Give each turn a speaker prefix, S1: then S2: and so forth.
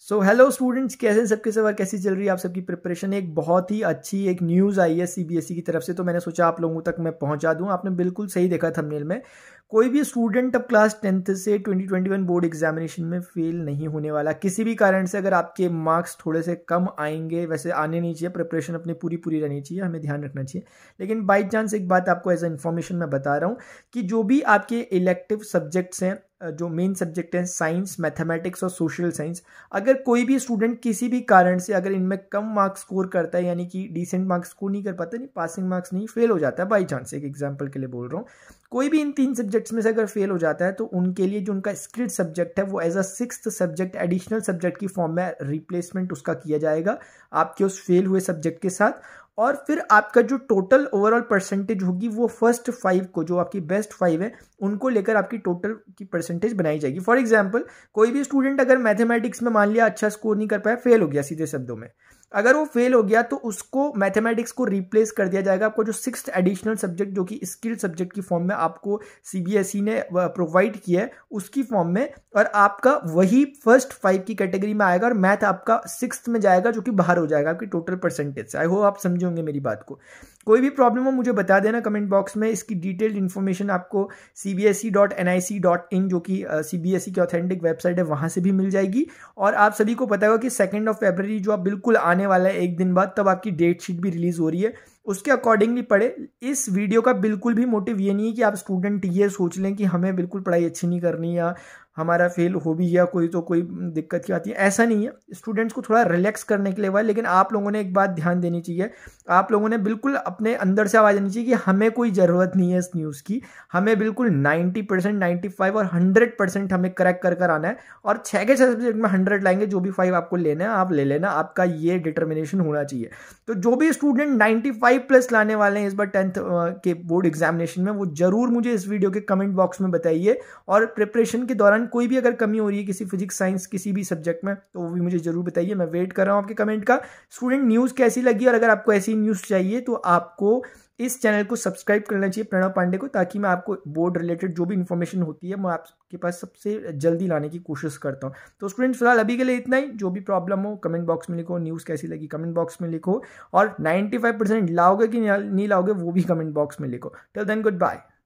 S1: so hello students कैसे हैं सबके सवार कैसी चल रही है आप सबकी प्रिपरेशन एक बहुत ही अच्छी एक न्यूज़ आई है सीबीएसई e की तरफ से तो मैंने सोचा आप लोगों तक मैं पहुंचा दूं आपने बिल्कुल सही देखा थंबनेल में कोई भी स्टूडेंट अब क्लास टेंथ से 2021 बोर्ड एग्जामिनेशन में फेल नहीं होने वाला किसी भी कारण से अगर आपके मार्क्स थोड़े से कम आएंगे वैसे आने नहीं चाहिए प्रिपरेशन अपनी पूरी पूरी रहनी चाहिए हमें ध्यान रखना चाहिए लेकिन बाई चांस एक बात आपको एज ए इन्फॉर्मेशन मैं बता रहा हूँ कि जो भी आपके इलेक्टिव सब्जेक्ट्स हैं जो मेन सब्जेक्ट हैं साइंस मैथमेटिक्स और सोशल साइंस अगर कोई भी स्टूडेंट किसी भी कारण से अगर इनमें कम मार्क्स स्कोर करता है यानी कि डिसेंट मार्क्स स्कोर नहीं कर पाता नहीं पासिंग मार्क्स नहीं फेल हो जाता है बाई चांस एक एग्जाम्पल के लिए बोल रहा हूँ कोई भी इन तीन सब्जेक्ट्स में से अगर फेल हो जाता है तो उनके लिए जो उनका स्क्रिड सब्जेक्ट है वो as a six subject additional subject की फॉर्म में रिप्लेसमेंट उसका किया जाएगा आपके उस फेल हुए सब्जेक्ट के साथ और फिर आपका जो टोटल ओवरऑल परसेंटेज होगी वो फर्स्ट फाइव को जो आपकी बेस्ट फाइव है उनको लेकर आपकी टोटल की परसेंटेज बनाई जाएगी फॉर एग्जाम्पल कोई भी स्टूडेंट अगर मैथमेटिक्स में मान लिया अच्छा स्कोर नहीं कर पाया फेल हो गया सीधे शब्दों में अगर वो फेल हो गया तो उसको मैथमेटिक्स को रिप्लेस कर दिया जाएगा आपको जो सिक्स एडिशनल सब्जेक्ट जो कि स्किल सब्जेक्ट की फॉर्म में आपको सीबीएसई e ने प्रोवाइड किया है उसकी फॉर्म में और आपका वही फर्स्ट फाइव की कैटेगरी में आएगा और मैथ आपका सिक्स में जाएगा जो कि बाहर हो जाएगा आपकी टोटल परसेंटेज से आई होप आप समझोगे मेरी बात को कोई भी प्रॉब्लम हो मुझे बता देना कमेंट बॉक्स में इसकी डिटेल्ड इन्फॉर्मेशन आपको C B S E dot N I C dot in जो कि सी बी एस ई की ऑथेंटिक वेबसाइट है वहाँ से भी मिल जाएगी और आप सभी को पता होगा कि सेकेंड ऑफ फेबररी जो आप बिल्कुल आने आने वाला है एक दिन बाद तब आपकी डेट शीट भी रिलीज़ हो रही है उसके अकॉर्डिंगली पढ़े इस वीडियो का बिल्कुल भी मोटिव ये नहीं है कि आप स्टूडेंट ये सोच लें कि हमें बिल्कुल पढ़ाई अच्छी नहीं करनी या हमारा फेल हो भी गया कोई तो कोई दिक्कत की आती है ऐसा नहीं है स्टूडेंट्स को थोड़ा रिलैक्स करने के लिए हुआ है लेकिन आप लोगों ने एक बात ध्यान देनी चाहिए आप लोगों ने बिल्कुल अपने अंदर से आवाज़ देनी चाहिए कि हमें कोई ज़रूरत नहीं है इस न्यूज़ की हमें बिल्कुल नाइन्टी परसेंट नाइन्टी फाइव और हंड्रेड परसेंट हमें करेक्ट कर कर आना है और छः के छः सब्जेक्ट में हंड्रेड लाएंगे जो भी फाइव आपको लेना है आप ले लेना आपका ये डिटर्मिनेशन होना चाहिए तो जो भी स्टूडेंट नाइन्टी फाइव प्लस लाने वाले हैं इस बार टेंथ के बोर्ड एग्जामिनेशन में वो ज़रूर मुझे इस वीडियो के कमेंट बॉक्स में बताइए और प्रिपरेशन के दौरान कोई भी अगर कमी हो रही है किसी फिजिक्स साइंस किसी भी सब्जेक्ट में तो वो भी मुझे जरूर बताइए मैं वेट कर रहा हूँ आपके कमेंट का स्टूडेंट न्यूज़ कैसी लगी और अगर आपको ऐसी न्यूज़ चाहिए तो आपको इस चैनल को सब्सक्राइब करना चाहिए प्रणव पांडे को ताकि मैं आपको बोर्ड रिलेटेड जो भी इन्फॉर्मेशन होती है मैं आपके पास सबसे जल्दी लाने की कोशिश करता हूँ तो स्टूडेंट्स फिलहाल अभी के लिए इतना ही जो भी प्रॉब्लम हो कमेंट बॉक्स में लिखो न्यूज़ कैसी लगी कमेंट बॉक्स में लिखो और 95 परसेंट लाओगे कि नहीं लाओगे वो भी कमेंट बॉक्स में लिखो टिल देन गुड बाय